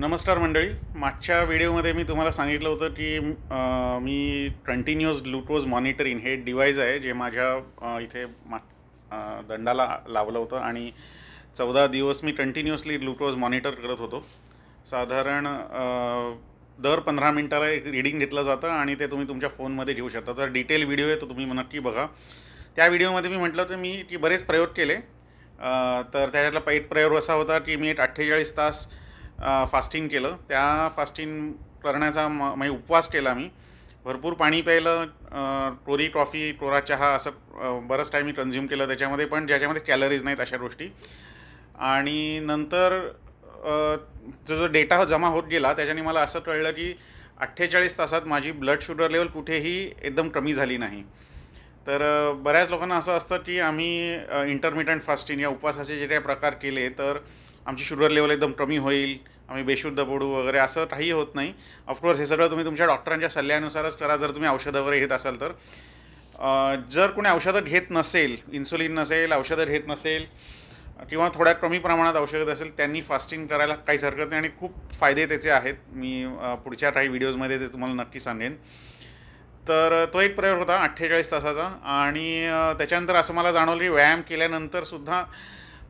नमस्कार मंडळी मागच्या व्हिडिओमध्ये मी तुम्हाला सांगितलं होतं की मी कंटिन्युअस ग्लुकोज मॉनिटरिंग हे डिवाईस आहे जे माझ्या इथे मा दंडाला लावलं होतं आणि चौदा दिवस मी कंटिन्युअसली ग्लुकोज मॉनिटर करत होतो साधारण दर पंधरा मिनटाला एक रिडिंग घेतलं जातं आणि ते तुम्ही तुमच्या फोनमध्ये घेऊ शकता तर डिटेल व्हिडिओ आहे तो तुम्ही नक्की बघा त्या व्हिडिओमध्ये मी म्हटलं होतं मी की बरेच प्रयोग केले तर त्याच्यातला पहिला प्रयोग असा होता की मी एक अठ्ठेचाळीस तास फास्टिंग केलं त्या फास्टिंग करण्याचा म म्हणजे उपवास केला मी भरपूर पाणी प्यायलं टोरी कॉफी टोरा चहा असं बरंच टाईम मी कन्झ्युम केलं त्याच्यामध्ये पण ज्याच्यामध्ये कॅलरीज नाहीत अशा गोष्टी आणि नंतर जो जो डेटा जमा होत गेला त्याच्याने मला असं कळलं की अठ्ठेचाळीस तासात माझी ब्लड शुगर लेवल कुठेही एकदम कमी झाली नाही तर बऱ्याच लोकांना असं असतं की आम्ही इंटरमिटंट फास्टिंग या उपवासाचे जे काही प्रकार केले तर आमची शुगर लेवल एकदम कमी होईल आम्ही बेशुद्ध पडू वगैरे असं काही होत नाही ऑफकोर्स हे सगळं तुम्ही तुमच्या डॉक्टरांच्या सल्ल्यानुसारच करा जर तुम्ही औषधं वगैरे घेत असाल तर जर कोणी औषधं घेत नसेल इन्सुलिन नसेल औषधं घेत नसेल किंवा थोड्या कमी प्रमाणात औषध असेल त्यांनी फास्टिंग करायला काहीच हरकत नाही आणि खूप फायदे त्याचे आहेत मी पुढच्या काही व्हिडिओजमध्ये ते तुम्हाला नक्की सांगेन तर तो एक प्रयोग होता अठ्ठेचाळीस तासाचा आणि त्याच्यानंतर असं मला जाणवलं की व्यायाम केल्यानंतरसुद्धा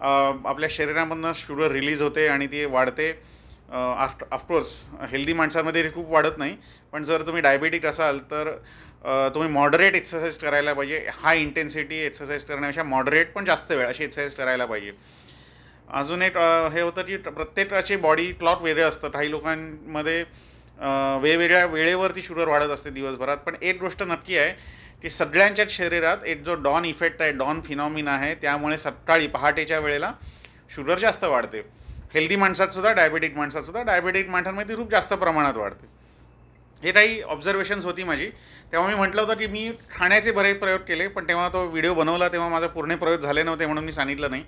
आपल्या शरीरामधनं शुगर रिलीज होते आणि ती वाढते आफ्ट ऑफकोर्स हेल्दी माणसांमध्ये ते खूप वाढत नाही पण जर तुम्ही डायबेटिक असाल तर तुम्ही मॉडरेट एक्सरसाइज करायला पाहिजे हाय इंटेन्सिटी एक्सरसाइज करण्यापेक्षा मॉडरेट पण जास्त वेळ अशी एक्सरसाइज करायला पाहिजे अजून एक हे होतं की प्रत्येकाचे बॉडी क्लॉक वेगळे असतं काही लोकांमध्ये वेगवेगळ्या वेळेवरती शुगर वाढत असते दिवसभरात पण एक गोष्ट नक्की आहे की सगळ्यांच्याच शरीरात एक जो डॉन इफेक्ट आहे डॉन फिनॉमिन आहे त्यामुळे सकाळी पहाटेच्या वेळेला शुगर जास्त वाढते हेल्दी माणसातसुद्धा डायबेटिक माणसातसुद्धा डायबेटिक माणसांमध्ये रूप खूप जास्त प्रमाणात वाढते हे काही ऑब्झर्वेशन्स होती माझी तेव्हा मी म्हटलं होतं की मी खाण्याचे बरे प्रयोग केले पण तेव्हा तो व्हिडिओ बनवला तेव्हा माझा पूर्ण प्रयोग झाले नव्हते म्हणून मी सांगितलं नाही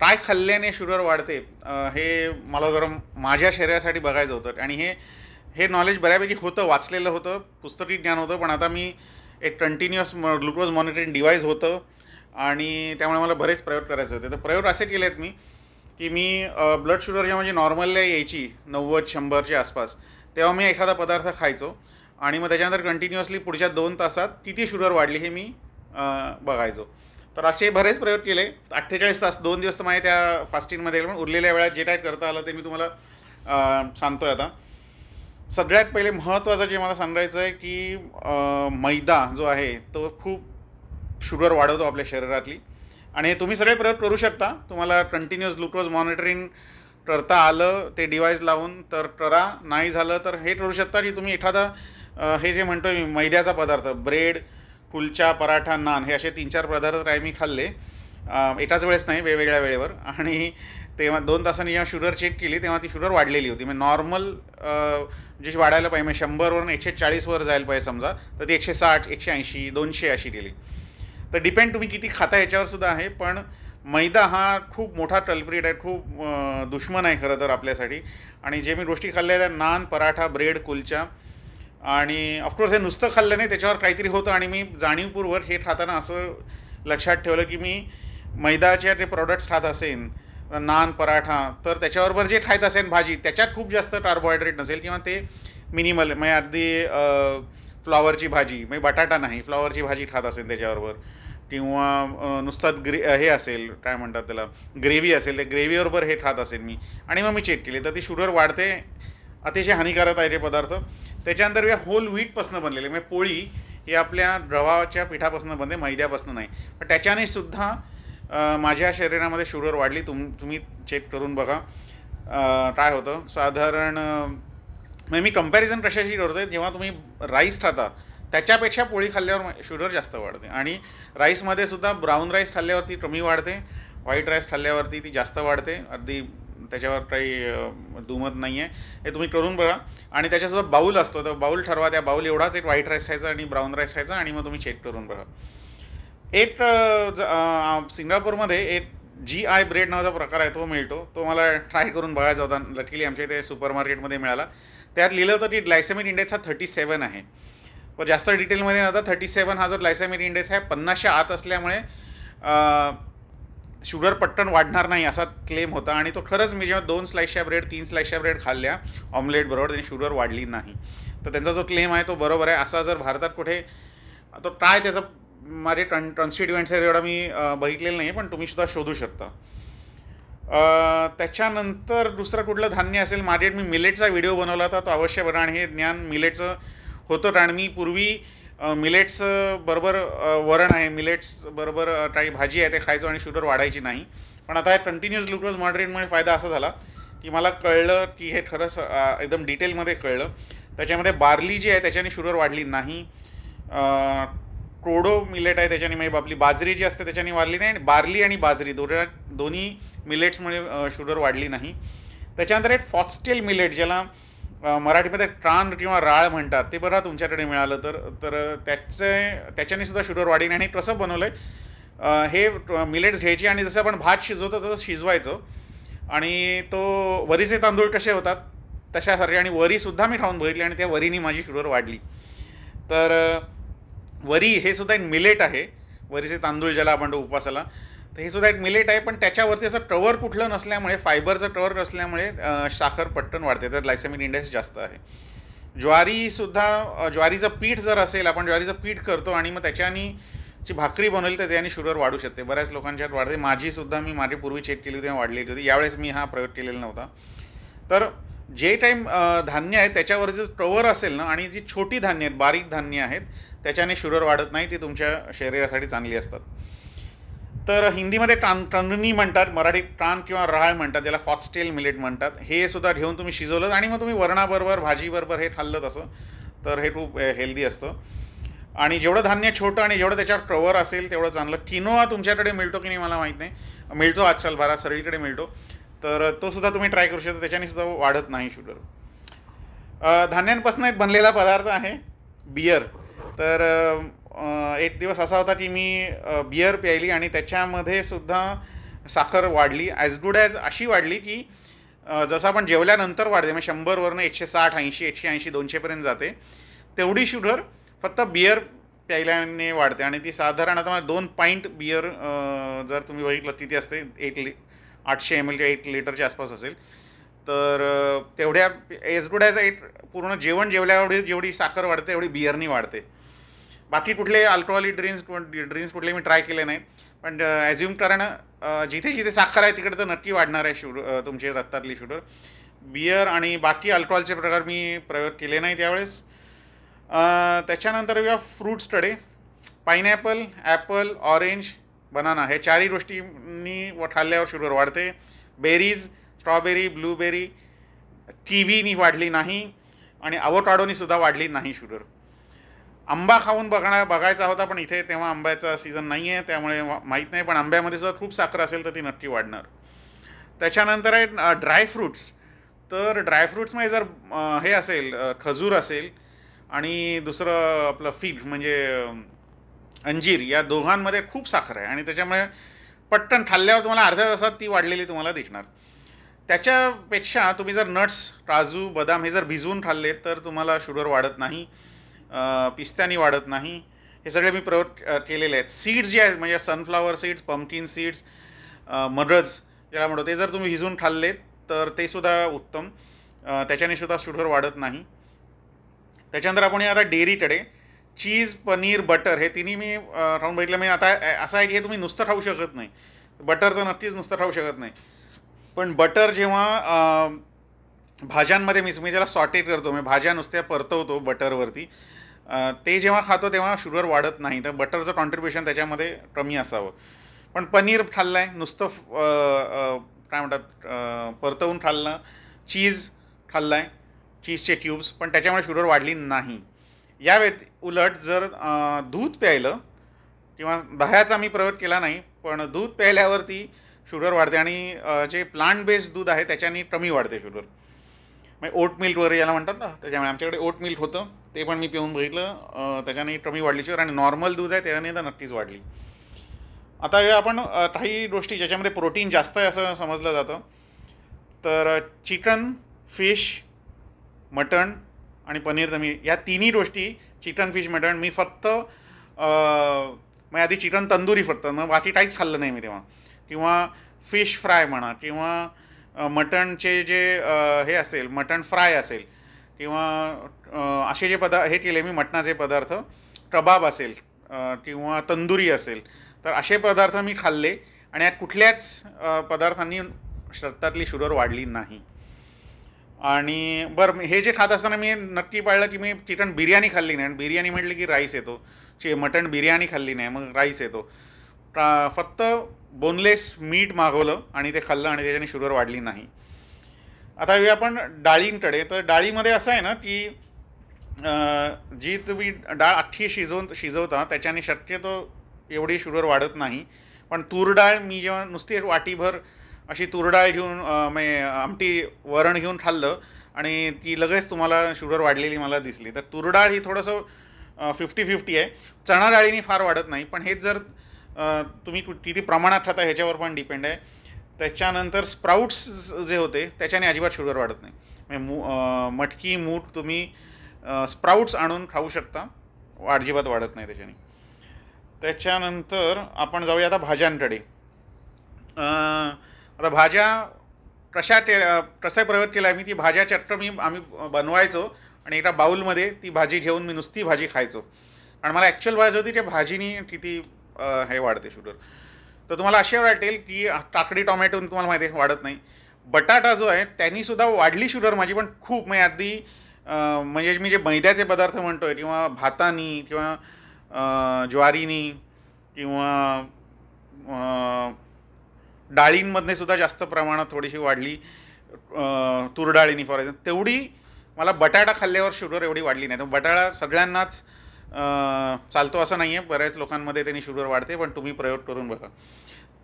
काय खाल्ल्याने शुगर वाढते हे मला जरा माझ्या शरीरासाठी बघायचं होतं आणि हे हे नॉलेज बऱ्यापैकी होतं वाचलेलं होतं पुस्तकी ज्ञान होतं पण आता मी एक कंटिन्युअस ग्लुकोज मॉनिटरिंग डिव्हाइस होतं आणि त्यामुळे मला बरेच प्रयोग करायचे होते तर प्रयोग असे केले आहेत मी की मी ब्लड शुगर जेव्हा म्हणजे नॉर्मलला यायची नव्वद शंभरच्या आसपास तेव्हा मी एखादा पदार्थ खायचो आणि मग त्याच्यानंतर कंटिन्युअसली पुढच्या दोन तासात किती शुगर वाढली हे मी बघायचो तर असे बरेच प्रयोग केले अठ्ठेचाळीस तास दोन दिवस तर माझ्या त्या फास्टिंगमध्ये पण उरलेल्या वेळात जे काय करता आलं ते मी तुम्हाला सांगतोय आता सगळ्यात पहिले महत्त्वाचं जे मला सांगायचं आहे की मैदा जो आहे तो खूप शुगर वाढवतो आपल्या शरीरातली आणि हे तुम्ही सगळे प्रयोग करू शकता तुम्हाला कंटिन्युअस ग्लुकोज मॉनिटरिंग करता आलं ते डिवाईस लावून तर करा नाही झालं तर हे करू शकता की तुम्ही एखादा हे जे म्हणतो मी मैद्याचा पदार्थ ब्रेड कुलचा पराठा नान हे असे तीन चार पदार्थ काय मी खाल्ले एकाच वेळेस नाही वेगवेगळ्या वेळेवर आणि तेव्हा दोन तासांनी जेव्हा शुगर चेक केली तेव्हा ती शुगर वाढलेली होती म्हणजे नॉर्मल जे वाढायला पाहिजे म्हणजे शंभरवरून एकशे चाळीसवर जायला पाहिजे समजा तर ती एकशे साठ एकशे ऐंशी दोनशे अशी गेली तर डिपेंड तुम्ही किती खाता याच्यावर सुद्धा आहे पण मैदा हा खूप मोठा टलप्रीट आहे खूप दुश्मन आहे खरं तर आपल्यासाठी आणि जे मी गोष्टी खाल्ल्या त्या नान पराठा ब्रेड कुलचा आणि ऑफकोर्स हे नुसतं खाल्लं नाही त्याच्यावर काहीतरी होतं आणि मी जाणीवपूर्वक हे खाताना असं लक्षात ठेवलं की मी मैदाच्या ते प्रॉडक्ट्स खात असेन नान पराठा तर त्याच्याबरोबर जे खायत असेल भाजी त्याच्यात खूप जास्त कार्बोहायड्रेट नसेल किंवा ते मिनिमल म्हणजे अगदी फ्लॉवरची भाजी म्हणजे बटाटा नाही फ्लॉवरची भाजी खात असेल त्याच्याबरोबर किंवा नुसतं ग्रे हे असेल काय म्हणतात त्याला ग्रेव्ही असेल ते ग्रेव्हीबरोबर हे खात असेल मी आणि मग मी चेक केली तर ती शुगर वाढते अतिशय हानिकारक आहे ते पदार्थ त्याच्यानंतर या होल व्हीटपासून बनलेले म्हणजे पोळी हे आपल्या ड्रवाच्या पिठापासून बनते मैद्यापासून नाही पण त्याच्याने सुद्धा माझ्या शरीरामध्ये शुगर वाढली तुम तुम्ही चेक करून बघा काय होतं साधारण म्हणजे मी कम्पॅरिझन कशाशी करतो जेव्हा तुम्ही राईस खाता त्याच्यापेक्षा पोळी खाल्ल्यावर शुगर जास्त वाढते आणि राईसमध्ये सुद्धा ब्राऊन राईस खाल्ल्यावरती कमी वाढते व्हाईट राईस खाल्ल्यावरती ती जास्त वाढते अगदी त्याच्यावर काही दुमत नाही आहे हे तुम्ही करून बघा आणि त्याच्यासुद्धा बाऊल असतो तर बाऊल ठरवा त्या बाऊल एवढाच एक व्हाईट राईस खायचा आणि ब्राऊन राईस खायचा आणि मग तुम्ही चेक करून बघा ज सिंगापूरमध्ये एक जी आय ब्रेड नावाचा प्रकार आहे तो मिळतो तो मला ट्राय करून बघायचा होता लकीली आमच्या इथे सुपर मार्केटमध्ये मिळाला त्यात लिहिलं होतं की ग्लायसेमिक इंडेक्स हा थर्टी सेवन आहे पण जास्त डिटेलमध्ये आता थर्टी सेवन हा जो ग्लायसेमिक इंडेक्स आहे पन्नासशे आत असल्यामुळे शुगर पट्टन वाढणार नाही असा क्लेम होता आणि तो खरंच मी जेव्हा दोन स्लाईसच्या ब्रेड तीन स्लाईसच्या ब्रेड खाल्ल्या ऑमलेट बरोबर त्यांनी शुगर वाढली नाही तर त्यांचा जो क्लेम आहे तो बरोबर आहे असा जर भारतात कुठे तो ट्राय त्याचा माझे ट्रान ट्रान्स्टिट्युएंट्स आहेत एवढा मी बघितलेलं नाही पण तुम्ही सुद्धा शोधू शकता त्याच्यानंतर दुसरं कुठलं धान्य असेल माझे मी मिलेटचा व्हिडिओ बनवला होता तो अवश्य बघा आणि हे ज्ञान मिलेटचं होतं आणि मी पूर्वी मिलेट्स बरोबर वरण आहे मिलेट्स बरोबर काही भाजी आहे ते खायचो आणि शुगर वाढायची नाही पण आता हे कंटिन्युअस ग्लुकोज मॉडरेटमुळे फायदा असा झाला की मला कळलं की हे खरंच एकदम डिटेलमध्ये कळलं त्याच्यामध्ये बार्ली जी आहे त्याच्याने शुगर वाढली नाही प्रोडो मिलेट आहे त्याच्याने म्हणजे आपली बाजरी जी असते त्याच्याने वाढली नाही आणि बार्ली आणि बाजरी दोन दोन्ही मिलेट्समुळे शुगर वाढली नाही त्याच्यानंतर एक फॉक्सटेल मिलेट ज्याला मराठीमध्ये ट्रान किंवा राळ म्हणतात ते बरं तुमच्याकडे मिळालं तर तर त्याचे त्याच्याने सुद्धा शुगर नाही आणि कसं बनवलं आहे हे मिलेट्स घ्यायची आणि जसं आपण भात शिजवतो तसं शिजवायचं आणि तो वरीचे तांदूळ कसे होतात तशासारखे आणि वरीसुद्धा मी खाऊन बघितली आणि त्या वरीने माझी शुगर वाढली तर वरी हे सुद्धा एक मिलेट आहे वरीचे तांदूळ ज्याला आपण उपवासाला तर हे सुद्धा एक मिलेट आहे पण त्याच्यावरती असं टवर कुठलं नसल्यामुळे फायबरचं टवर नसल्यामुळे साखर पट्टण वाढते तर ग्लायसेमिक इंडेक्स जास्त आहे ज्वारीसुद्धा ज्वारीचं पीठ जर असेल आपण ज्वारीचं पीठ करतो आणि मग त्याच्यानी जी भाकरी बनवली तर त्याने शुगर वाढू शकते बऱ्याच लोकांच्यात वाढते माझीसुद्धा मी माझी पूर्वी चेक केली होती वाढलेली होती यावेळेस मी हा प्रयोग केलेला नव्हता तर जे टाईम धान्य आहे त्याच्यावर जे टवर असेल ना आणि जी छोटी धान्य आहेत बारीक धान्य आहेत त्याच्याने शुगर वाढत नाही ती तुमच्या शरीरासाठी चांगली असतात तर हिंदीमध्ये टान टननी म्हणतात मराठीत टान किंवा राळ म्हणतात ज्याला फॉक्सटेल मिलेट म्हणतात हे सुद्धा घेऊन तुम्ही शिजवलं आणि मग तुम्ही वरणाबरोबर भाजीबरोबर हे खाल्लं तसं तर हे खूप हेल्दी असतं आणि जेवढं धान्य छोटं आणि जेवढं त्याच्यावर कवर असेल तेवढं चांगलं किनोवा तुमच्याकडे मिळतो की नाही मला माहीत नाही मिळतो आजकाल भारत सगळीकडे मिळतो तर तो सुद्धा तुम्ही ट्राय करू शकता त्याच्याने सुद्धा वाढत नाही शुगर धान्यांपासून एक बनलेला पदार्थ आहे बियर तर एक दिवस असा होता की मी बियर प्यायली आणि त्याच्यामध्ये सुद्धा साखर वाढली ॲज गुड ॲज अशी वाढली की जसं आपण जेवल्यानंतर वाढते म्हणजे शंभरवरनं एकशे साठ ऐंशी एकशे ऐंशी दोनशेपर्यंत जाते तेवढी शुगर फक्त बियर प्यायल्याने वाढते आणि ती साधारण आता दोन पॉईंट बियर जर तुम्ही बघितलं किती असते एक लि आठशे एम एल किंवा लिटरच्या आसपास असेल तर तेवढ्या एज गुड ॲज एट पूर्ण जेवण जेवल्यावर जेवढी साखर वाढते तेवढी बियरनी वाढते बाकी कुठले अल्कोहोलिक ड्रिंक्स ड्रिंक्स कुठले मी ट्राय केले नाही पण ॲज्युम कारण जिथे जिथे साखर आहे तिकडे तर नक्की वाढणार आहे शुगर तुमचे रक्तातली शुगर बियर आणि बाकी अल्कोहोलचे प्रकार मी प्रयोग केले नाही त्यावेळेस त्याच्यानंतर या फ्रूट्सकडे पायनॅपल ॲपल ऑरेंज बनाना हे चारही गोष्टींनी व खाल्ल्यावर शुगर वाढते बेरीज स्ट्रॉबेरी ब्लूबेरी किवीनी वाढली नाही आणि अवोकाडोनी सुद्धा वाढली नाही शुगर आंबा खाऊन बघणार बघायचा होता पण इथे तेव्हा आंब्याचा सीझन नाही आहे त्यामुळे माहीत नाही पण आंब्यामध्ये सुद्धा खूप साखर असेल तर ती नक्की वाढणार त्याच्यानंतर आहे ड्रायफ्रूट्स तर ड्रायफ्रूट्समध्ये जर हे असेल खजूर असेल आणि दुसरं आपलं फिग म्हणजे अंजीर या दोघांमध्ये खूप साखर आहे आणि त्याच्यामुळे पट्टण खाल्ल्यावर तुम्हाला अर्ध्या तासात ती वाढलेली तुम्हाला दिसणार त्याच्यापेक्षा तुम्ही जर नट्स काजू बदाम हे जर भिजवून खाल्ले तर तुम्हाला शुगर वाढत नाही पिस्त्यानी वाढत नाही हे सगळे मी प्रयोग केलेले आहेत सीड्स जे आहेत म्हणजे सनफ्लावर सीड्स पंपकिन सीड्स मरज ज्याला म्हणतो ते जर तुम्ही भिजून खाल्लेत तर ते सुद्धा उत्तम त्याच्याने सुद्धा शुगर वाढत नाही त्याच्यानंतर आपण आता डेअरीकडे चीज पनीर बटर हे तिन्ही मी राउंड बघितलं म्हणजे आता असं आहे की हे तुम्ही नुसतं खाऊ शकत नाही बटर तर नक्कीच नुसतं खाऊ शकत नाही पण बटर जेव्हा भाज्यांमध्ये मी मी ज्याला सॉटेट करतो मी भाज्या नुसत्या परतवतो बटरवरती ते जेव्हा खातो तेव्हा शुगर वाढत नाही तर बटरचं कॉन्ट्रीब्युशन त्याच्यामध्ये कमी असावं पण पनीर खाल्लं आहे नुसतं काय म्हणतात परतवून खाल्लं चीज खाल्लं आहे चीजचे ट्यूब्स पण त्याच्यामुळे शुगर वाढली नाही या व्यत उलट जर दूध प्यायलं किंवा दह्याचा मी प्रयोग केला नाही पण दूध प्यायल्यावरती शुगर वाढते आणि जे प्लांट बेस्ड दूध आहे त्याच्याने कमी वाढते शुगर म्हणजे ओट मिल्क वगैरे याला म्हणतात ना त्याच्यामुळे आमच्याकडे ओट मिल्क होतं ते पण मी पिऊन बघितलं त्याच्याने कमी वाढली आणि नॉर्मल दूध आहे त्याच्याने तर नक्कीच वाढली आता आपण काही गोष्टी ज्याच्यामध्ये प्रोटीन जास्त आहे असं समजलं जातं तर चिकन फिश मटण आणि पनीर तर या तिन्ही गोष्टी चिकन फिश मटण मी फक्त मग आधी चिकन तंदुरी फक्त मग बाकी काहीच खाल्लं नाही मी तेव्हा किंवा फिश फ्राय म्हणा किंवा मटणचे जे हे असेल मटण फ्राय असेल किंवा असे जे पदार्थ हे केले मी मटणाचे पदार्थ कबाब असेल किंवा तंदुरी असेल तर असे पदार्थ मी खाल्ले आणि यात कुठल्याच पदार्थांनी शरतातली शुगर वाढली नाही आणि बरं हे जे खात असताना मी नक्की पाळलं की मी चिकन बिर्याणी खाल्ली नाही आणि बिर्याणी म्हटली की राईस येतो चे मटण बिर्याणी खाल्ली नाही मग राईस येतो फक्त बोनलेस मीठ मागवलं आणि ते खाल्लं आणि त्याच्याने शुगर वाढली नाही आता येऊया आपण डाळींकडे तर डाळीमध्ये असं आहे ना की जी तुम्ही डाळ अख्खी शिजवून शिजवता त्याच्याने शक्यतो एवढी शुगर वाढत नाही पण तूरडाळ मी जेव्हा नुसती वाटीभर अशी तूरडाळ घेऊन म्हणजे आमटी वरण घेऊन खाल्लं आणि ती लगेच तुम्हाला शुगर वाढलेली मला दिसली तर तूर ही थोडंसं फिफ्टी फिफ्टी आहे चणा डाळीने फार वाढत नाही पण हेच जर तुम्ही किती प्रमाणात खाता ह्याच्यावर पण डिपेंड आहे त्याच्यानंतर स्प्राऊट्स जे होते त्याच्याने अजिबात शुगर वाढत नाही म्हणजे मू मटकी मूठ तुम्ही स्प्राऊट्स आणून खाऊ शकता अजिबात वाढत नाही त्याच्याने त्याच्यानंतर आपण जाऊया आता भाज्यांकडे आता भाज्या कशा टे कसा प्रयोग केला आहे मी ती भाज्या चट्ट मी आम्ही बनवायचो आणि एका बाऊलमध्ये ती भाजी घेऊन मी नुसती भाजी खायचो आणि मला ॲक्च्युअल भाजी होती त्या भाजीनी किती हे वाढते शुगर तर तुम्हाला असे वाटेल की काकडी टॉमॅटो तुम्हाला माहिती आहे वाढत नाही बटाटा जो आहे त्यांनीसुद्धा वाढली शुगर माझी पण खूप म्हणजे अगदी म्हणजे मी जे मैद्याचे पदार्थ म्हणतो आहे किंवा भातानी किंवा ज्वारीनी किंवा डाळींमधने सुद्धा जास्त प्रमाणात थोडीशी वाढली तुरडाळीनी फॉर एक्झाम्पल तेवढी मला बटाटा खाल्ल्यावर शुगर एवढी वाढली नाही तर बटाटा सगळ्यांनाच चालतो असं नाही आहे बऱ्याच लोकांमध्ये त्यांनी शुगर वाढते पण तुम्ही प्रयोग करून बघा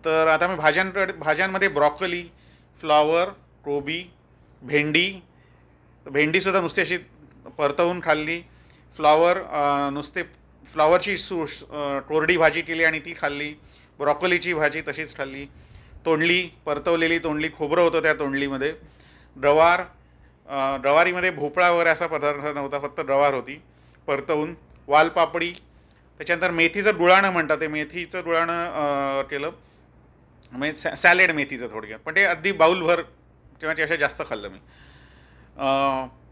तर आता मी भाज्यांकडे भाज्यांमध्ये ब्रॉकली फ्लॉवर कोबी भेंडी भेंडीसुद्धा नुसते अशी परतवून खाल्ली फ्लॉवर नुसते फ्लॉवरची सु कोरडी भाजी केली आणि ती खाल्ली ब्रॉकलीची भाजी तशीच खाल्ली तोंडली परतवलेली तोंडली खोबरं होतं त्या तोंडलीमध्ये गवार गवारीमध्ये भोपळा वगैरे असा पदार्थ नव्हता फक्त गवार होती परतवून वालपापडी त्याच्यानंतर मेथीचं डुळाणं म्हणतात ते मेथीचं डुळाणं केलं म्हणजे सॅ सॅलेड मेथीचं थोडक्यात पण ते अगदी बाऊलभर किंवा अशा जास्त खाल्लं मी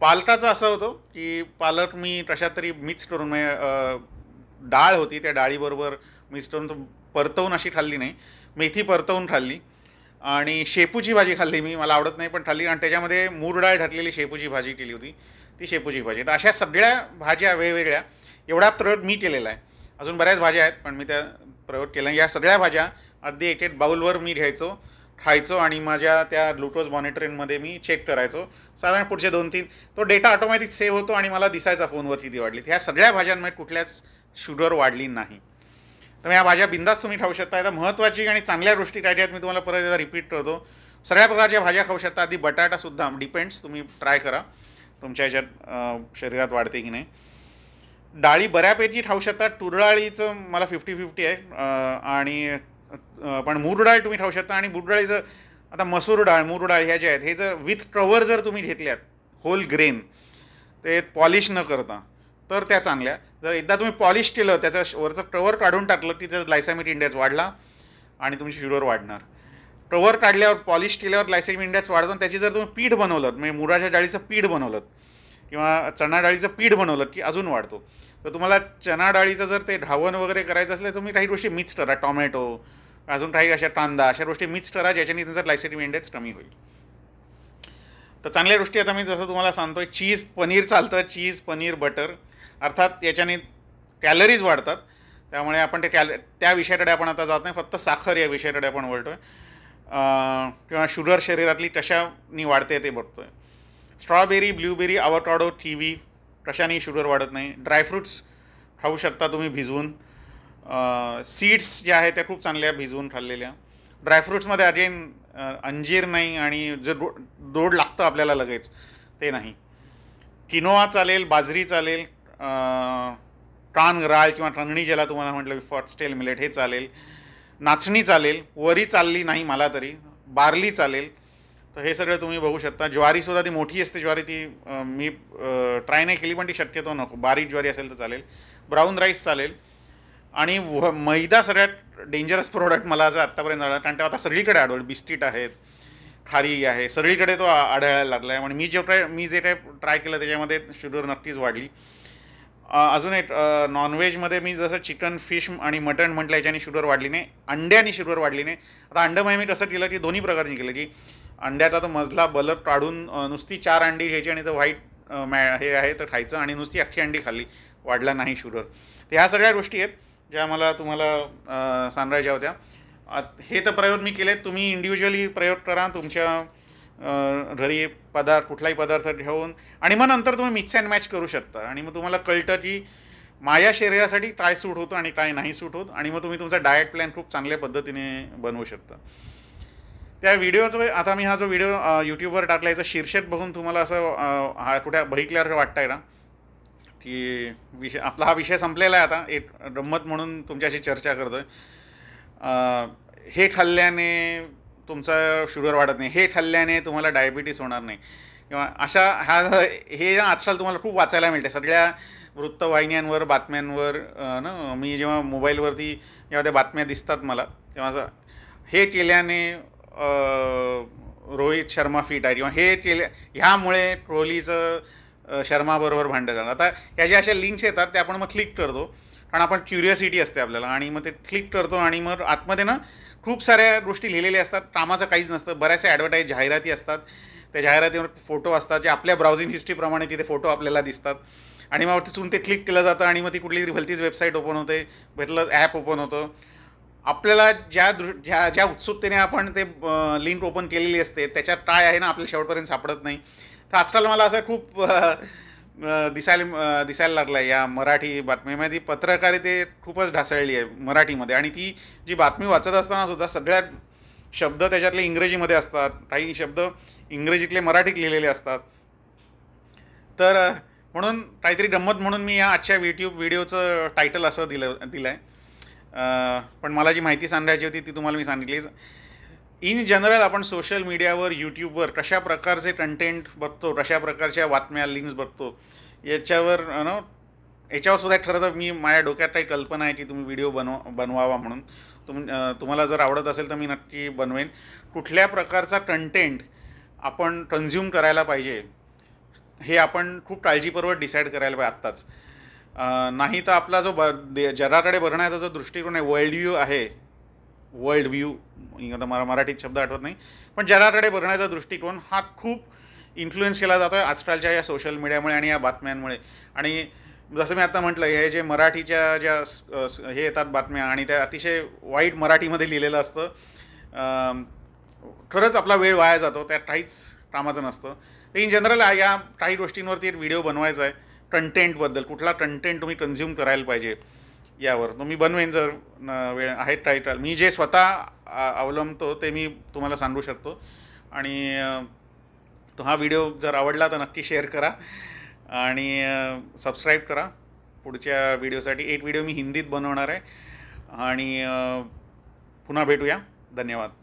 पालकाचं असं होतं की पालक मी कशात तरी मिक्स करून म्हणजे डाळ होती त्या डाळीबरोबर मिक्स करून परतवून अशी खाल्ली नाही मेथी परतवून खाल्ली आणि शेपूची भाजी खाल्ली मी मला आवडत नाही पण खाल्ली आणि त्याच्यामध्ये मूर डाळ ठरलेली शेपूची भाजी केली होती ती शेपूची भाजी तर अशा सगळ्या भाज्या वेगवेगळ्या एवढा प्रयोग मी केलेला आहे अजून बऱ्याच भाज्या आहेत पण मी त्या प्रयोग केला या सगळ्या भाज्या अगदी एक एक बाउलवर मी घ्यायचो खायचो आणि माझ्या त्या ग्लुकोज मॉनिटरिंगमध्ये मी चेक करायचो साधारण पुढचे दोन तीन तो डेटा ऑटोमॅटिक सेव्ह होतो आणि मला दिसायचा फोनवर किती वाढली ह्या सगळ्या भाज्यांमध्ये कुठल्याच शुगर वाढली नाही तर या भाज्या बिंदास तुम्ही खाऊ शकता तर महत्त्वाची आणि चांगल्या गोष्टी काय आहेत मी तुम्हाला परत एकदा रिपीट करतो सगळ्या प्रकारच्या भाज्या खाऊ शकता आधी बटाटासुद्धा डिपेंड्स तुम्ही ट्राय करा तुमच्या ह्याच्यात शरीरात वाढते की नाही डाळी बऱ्यापैकी ठाऊ शकता तुरडाळीचं मला फिफ्टी फिफ्टी आहे आणि पण मूर तुम्ही ठाऊ शकता आणि मूर डाळीचं आता मसूर डाळ मूर डाळ ह्या ज्या आहेत हे जर विथ कवर जर तुम्ही घेतल्यात होल ग्रेन ते पॉलिश न करता तर त्या चांगल्या जर एकदा तुम्ही पॉलिश केलं त्याचं वरचं कवर काढून टाकलं की त्याचा इंडियाज वाढला आणि तुमची शुगर वाढणार कवर काढल्यावर पॉलिश केल्यावर लायसामिट इंडियाज वाढतो आणि त्याची जर तुम्ही पीठ बनवलं म्हणजे मुराच्या डाळीचं पीठ बनवलं किंवा चणा डाळीचं पीठ बनवलं की अजून वाढतो तर तुम्हाला चणा डाळीचं जर ते ढावण वगैरे करायचं असलं तर तुम्ही काही गोष्टी मिक्स करा टॉमॅटो अजून काही अशा कांदा अशा गोष्टी मिक्स करा ज्याच्याने त्यांचा ग्लायसेमिक इंडेक्स कमी होईल तर चांगल्या गोष्टी आता मी जसं तुम्हाला सांगतो चीज पनीर चालतं चीज पनीर बटर अर्थात याच्याने कॅलरीज वाढतात त्यामुळे आपण ते कॅल त्या विषयाकडे आपण आता जात नाही फक्त साखर या विषयाकडे आपण वळतोय किंवा शुगर शरीरातली कशानी वाढते ते बघतो आहे स्ट्रॉबेरी ब्लूबेरी आवटाडो किवी कशाने शुगर वाढत नाही ड्रायफ्रूट्स खाऊ शकता तुम्ही भिजवून सीड्स ज्या आहेत त्या खूप चांगल्या भिजवून खाल्लेल्या ड्रायफ्रूट्समध्ये अगेन अंजीर नाही आणि जे दो दोड लागतं आपल्याला लगेच ते नाही किनोआ चालेल बाजरी चालेल कान राळ किंवा टंगणी ज्याला तुम्हाला म्हटलं फॉटस्टेल मिलेट हे चालेल नाचणी चालेल वरी चालली नाही मला तरी बार्ली चालेल तर हे सगळं तुम्ही बघू शकता ज्वारीसुद्धा ती मोठी असते ज्वारी ती मी ट्राय नाही केली पण ती शक्यतो नको बारीक ज्वारी असेल तर चालेल ब्राऊन राईस चालेल आणि व मैदा सगळ्यात डेंजरस प्रोडक्ट मला असं आत्तापर्यंत आढळला कारण ते आता सगळीकडे आढळ बिस्किट आहेत खारी आहे सगळीकडे तो आढळायला लागला आहे आणि मी जे काय मी जे काय ट्राय केलं त्याच्यामध्ये शुगर नक्कीच वाढली अजून एक नॉनव्हेजमध्ये मी जसं चिकन फिश आणि मटण म्हटलं याच्याने शुगर वाढली नाही अंड्याने शुगर वाढली नाही आता अंडं मी कसं केलं की दोन्ही प्रकारने केलं की अंड्याचा तर मजला बलब काढून नुसती चार अंडी घ्यायची आणि तर व्हाईट मॅ हे आहे तर खायचं आणि नुसती अख्खी अंडी खाल्ली वाढला नाही शुगर तर ह्या सगळ्या गोष्टी आहेत ज्या मला तुम्हाला सांगायच्या होत्या हे तर प्रयोग मी केले तुम्ही इंडिव्हिज्युअली प्रयोग करा तुमच्या घरी पदार्थ कुठलाही पदार्थ घेऊन आणि मग नंतर तुम्ही मिक्स अँड मॅच करू शकता आणि मग तुम्हाला कळतं की माझ्या शरीरासाठी काय सूट होतं आणि काय नाही सूट होत आणि मग तुम्ही तुमचा डाएट प्लॅन खूप चांगल्या पद्धतीने बनवू शकता त्या व्हिडिओचं म्हणजे आता मी हा जो व्हिडिओ यूट्यूबवर टाकला शीर्षक बघून तुम्हाला असं हा कुठे बघितल्यावर वाटतंय ना की विषय आपला हा विषय संपलेला आहे आता एक गंमत म्हणून तुमच्याशी चर्चा करतो आहे हे खाल्ल्याने तुमचं शुगर वाढत नाही हे खाल्ल्याने तुम्हाला डायबिटीस होणार नाही किंवा अशा ह्या हे आजकाल तुम्हाला खूप वाचायला मिळते सगळ्या वृत्तवाहिन्यांवर बातम्यांवर ना मी जेव्हा मोबाईलवरती जेव्हा त्या बातम्या दिसतात मला तेव्हा हे केल्याने रोहित शर्मा फिट आहे किंवा हे केले ह्यामुळे ट्रोलीचं शर्माबरोबर भांडं झालं आता ह्या ज्या अशा लिंक्स येतात ते आपण मग क्लिक करतो कारण आपण क्युरियोसिटी असते आपल्याला आणि मग ते क्लिक करतो आणि मग आतमध्ये ना खूप साऱ्या गोष्टी लिहिलेल्या असतात कामाचं काहीच नसतं बऱ्याचशा ॲडव्हर्टाईज जाहिराती असतात त्या जाहिरातीवर फोटो असतात जे आपल्या ब्राउझिंग हिस्ट्रीप्रमाणे तिथे फोटो आपल्याला दिसतात आणि मग तिथून ते क्लिक केलं जातं आणि मग ती कुठली तरी भलतीच वेबसाईट ओपन होते भेटलं ॲप ओपन होतं आपल्याला ज्या दृ ज्या ज्या उत्सुकतेने आपण ते लिंक ओपन केलेली असते त्याच्यात काय आहे ना आपल्या शेवटपर्यंत सापडत नाही तर आजकाल मला असं खूप दिसायला दिसायला लागलं आहे या मराठी बातमीमध्ये पत्रकारिते खूपच ढासळली आहे मराठीमध्ये आणि ती जी बातमी वाचत असताना सुद्धा सगळ्या शब्द त्याच्यातले इंग्रजीमध्ये असतात काही शब्द इंग्रजीतले मराठीत लिहिलेले असतात तर म्हणून काहीतरी गंमत म्हणून मी या आजच्या यूट्यूब व्हिडिओचं टायटल असं दिलं दिलं आहे पण मला जी माहिती सांगायची होती ती तुम्हाला मी सांगितली इन जनरल आपण सोशल मीडियावर यूट्यूबवर कशा प्रकारचे कंटेंट बघतो कशा प्रकारच्या बातम्या लिंक्स बघतो याच्यावर नो याच्यावर सुद्धा ठरतं मी माझ्या डोक्यात काही कल्पना आहे की तुम्ही व्हिडिओ बनव बनवावा म्हणून तुम तुम्हाला जर आवडत असेल तर मी नक्की बनवेन कुठल्या प्रकारचा कंटेंट आपण कन्झ्युम करायला पाहिजे हे आपण खूप काळजीपूर्वक डिसाईड करायला पाहिजे आत्ताच नाही तर आपला जो ब जगाकडे बघण्याचा जो दृष्टिकोन आहे वर्ल्ड व्ह्यू आहे वर्ल्ड व्ह्यू म्हणजे आता मला मराठीत शब्द आठवत नाही पण जगाकडे बघण्याचा दृष्टिकोन हा खूप इन्फ्लुएन्स केला जातो आहे आजकालच्या या सोशल मीडियामुळे आणि या बातम्यांमुळे आणि जसं मी आता म्हटलं हे जे मराठीच्या ज्या हे येतात बातम्या आणि त्या अतिशय वाईट मराठीमध्ये लिहिलेलं असतं खरंच आपला वेळ वाया जातो त्यात काहीच कामाचं नसतं तर इन जनरल या काही गोष्टींवरती एक व्हिडिओ बनवायचा आहे कंटेंटबद्दल कुठला कंटेंट तुम्ही कन्झ्युम करायला पाहिजे यावर तुम्ही बनवेन जर वेळ आहे टायटल मी जे स्वतः अवलंबतो ते मी तुम्हाला सांगू शकतो आणि तो हा व्हिडिओ जर आवडला तर नक्की शेअर करा आणि सबस्क्राईब करा पुढच्या व्हिडिओसाठी एक व्हिडिओ मी हिंदीत बनवणार आहे आणि पुन्हा भेटूया धन्यवाद